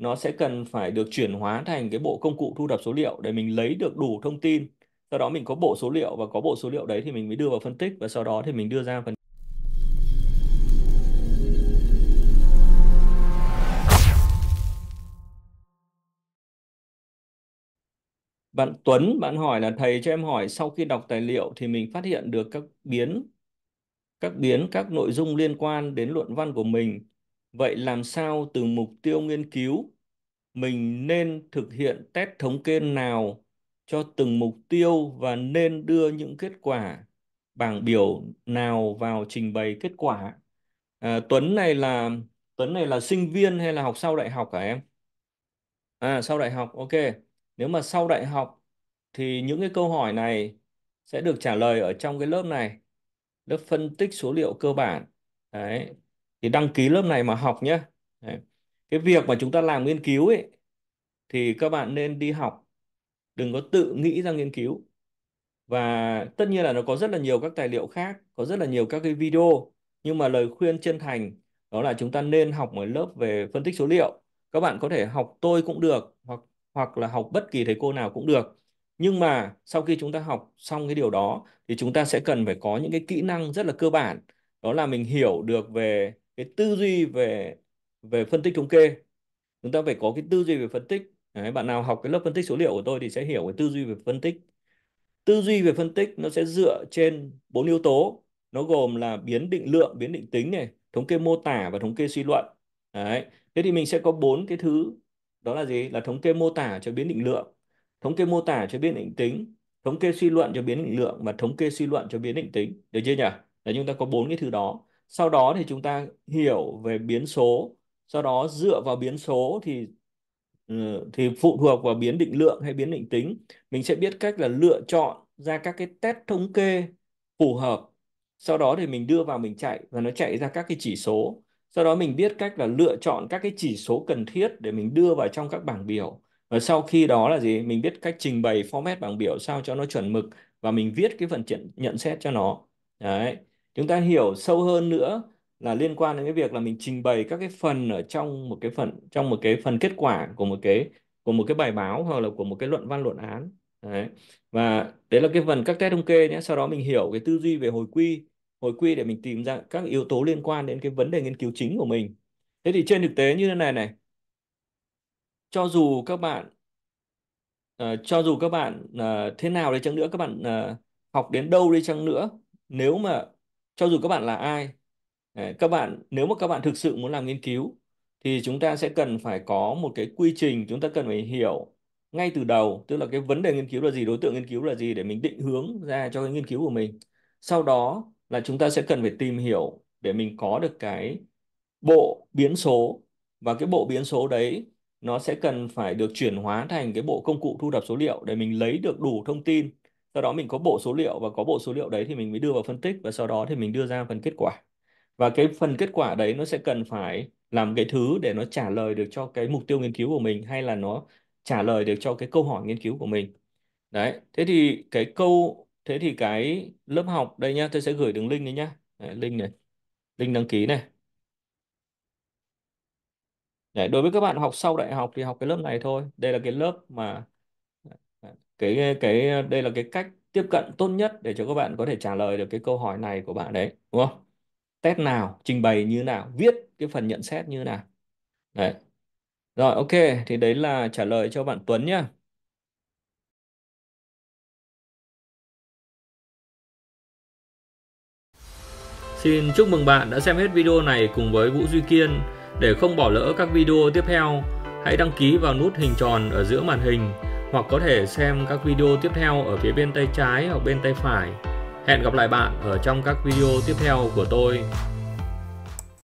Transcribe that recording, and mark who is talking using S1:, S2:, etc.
S1: nó sẽ cần phải được chuyển hóa thành cái bộ công cụ thu thập số liệu để mình lấy được đủ thông tin sau đó mình có bộ số liệu và có bộ số liệu đấy thì mình mới đưa vào phân tích và sau đó thì mình đưa ra phần Bạn Tuấn, bạn hỏi là thầy cho em hỏi sau khi đọc tài liệu thì mình phát hiện được các biến các biến các nội dung liên quan đến luận văn của mình Vậy làm sao từ mục tiêu nghiên cứu mình nên thực hiện test thống kê nào cho từng mục tiêu và nên đưa những kết quả bảng biểu nào vào trình bày kết quả? À, Tuấn này là Tuấn này là sinh viên hay là học sau đại học hả em? À sau đại học, ok. Nếu mà sau đại học thì những cái câu hỏi này sẽ được trả lời ở trong cái lớp này lớp phân tích số liệu cơ bản đấy thì đăng ký lớp này mà học nhé Đấy. cái việc mà chúng ta làm nghiên cứu ấy thì các bạn nên đi học đừng có tự nghĩ ra nghiên cứu và tất nhiên là nó có rất là nhiều các tài liệu khác có rất là nhiều các cái video nhưng mà lời khuyên chân thành đó là chúng ta nên học một lớp về phân tích số liệu các bạn có thể học tôi cũng được hoặc hoặc là học bất kỳ thầy cô nào cũng được nhưng mà sau khi chúng ta học xong cái điều đó thì chúng ta sẽ cần phải có những cái kỹ năng rất là cơ bản đó là mình hiểu được về cái tư duy về về phân tích thống kê chúng ta phải có cái tư duy về phân tích Đấy, bạn nào học cái lớp phân tích số liệu của tôi thì sẽ hiểu cái tư duy về phân tích tư duy về phân tích nó sẽ dựa trên bốn yếu tố nó gồm là biến định lượng biến định tính này thống kê mô tả và thống kê suy luận Đấy. thế thì mình sẽ có bốn cái thứ đó là gì là thống kê mô tả cho biến định lượng thống kê mô tả cho biến định tính thống kê suy luận cho biến định lượng và thống kê suy luận cho biến định tính được chưa nhỉ là chúng ta có bốn cái thứ đó sau đó thì chúng ta hiểu về biến số sau đó dựa vào biến số thì ừ, thì phụ thuộc vào biến định lượng hay biến định tính mình sẽ biết cách là lựa chọn ra các cái test thống kê phù hợp sau đó thì mình đưa vào mình chạy và nó chạy ra các cái chỉ số sau đó mình biết cách là lựa chọn các cái chỉ số cần thiết để mình đưa vào trong các bảng biểu và sau khi đó là gì mình biết cách trình bày format bảng biểu sao cho nó chuẩn mực và mình viết cái phần nhận xét cho nó đấy chúng ta hiểu sâu hơn nữa là liên quan đến cái việc là mình trình bày các cái phần ở trong một cái phần trong một cái phần kết quả của một cái của một cái bài báo hoặc là của một cái luận văn luận án đấy. và đấy là cái phần các test thống kê nhé sau đó mình hiểu cái tư duy về hồi quy hồi quy để mình tìm ra các yếu tố liên quan đến cái vấn đề nghiên cứu chính của mình thế thì trên thực tế như thế này này cho dù các bạn uh, cho dù các bạn uh, thế nào đi chăng nữa các bạn uh, học đến đâu đi chăng nữa nếu mà cho dù các bạn là ai ừ. các bạn nếu mà các bạn thực sự muốn làm nghiên cứu thì chúng ta sẽ cần phải có một cái quy trình chúng ta cần phải hiểu ngay từ đầu tức là cái vấn đề nghiên cứu là gì đối tượng nghiên cứu là gì để mình định hướng ra cho cái nghiên cứu của mình sau đó là chúng ta sẽ cần phải tìm hiểu để mình có được cái bộ biến số và cái bộ biến số đấy nó sẽ cần phải được chuyển hóa thành cái bộ công cụ thu thập số liệu để mình lấy được đủ thông tin sau đó mình có bộ số liệu và có bộ số liệu đấy thì mình mới đưa vào phân tích và sau đó thì mình đưa ra phần kết quả và cái phần kết quả đấy nó sẽ cần phải làm cái thứ để nó trả lời được cho cái mục tiêu nghiên cứu của mình hay là nó trả lời được cho cái câu hỏi nghiên cứu của mình đấy thế thì cái câu thế thì cái lớp học đây nhá tôi sẽ gửi đường link đấy nhá đấy, link này link đăng ký này đấy, đối với các bạn học sau đại học thì học cái lớp này thôi đây là cái lớp mà cái cái đây là cái cách tiếp cận tốt nhất để cho các bạn có thể trả lời được cái câu hỏi này của bạn đấy đúng không test nào trình bày như nào viết cái phần nhận xét như nào đấy rồi ok thì đấy là trả lời cho bạn Tuấn nhá Xin chúc mừng bạn đã xem hết video này cùng với Vũ Duy Kiên. Để không bỏ lỡ các video tiếp theo, hãy đăng ký vào nút hình tròn ở giữa màn hình hoặc có thể xem các video tiếp theo ở phía bên tay trái hoặc bên tay phải. Hẹn gặp lại bạn ở trong các video tiếp theo của tôi.